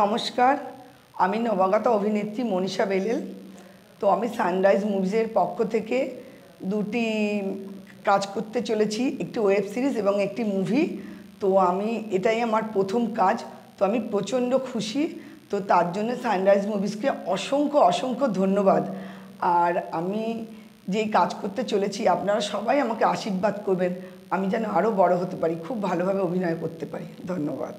নমস্কার আমি নবাগত অভিনেত্রী মনীষা বেলেল তো আমি সানরাইজ মুভিজের পক্ষ থেকে দুটি কাজ করতে চলেছি একটি ওয়েব সিরিজ এবং একটি মুভি তো আমি এটাই আমার প্রথম কাজ তো আমি প্রচণ্ড খুশি তো তার জন্য সানরাইজ মুভিজকে অসংখ্য অসংখ্য ধন্যবাদ আর আমি যে কাজ করতে চলেছি আপনারা সবাই আমাকে আশীর্বাদ করবেন আমি যেন আরও বড় হতে পারি খুব ভালোভাবে অভিনয় করতে পারি ধন্যবাদ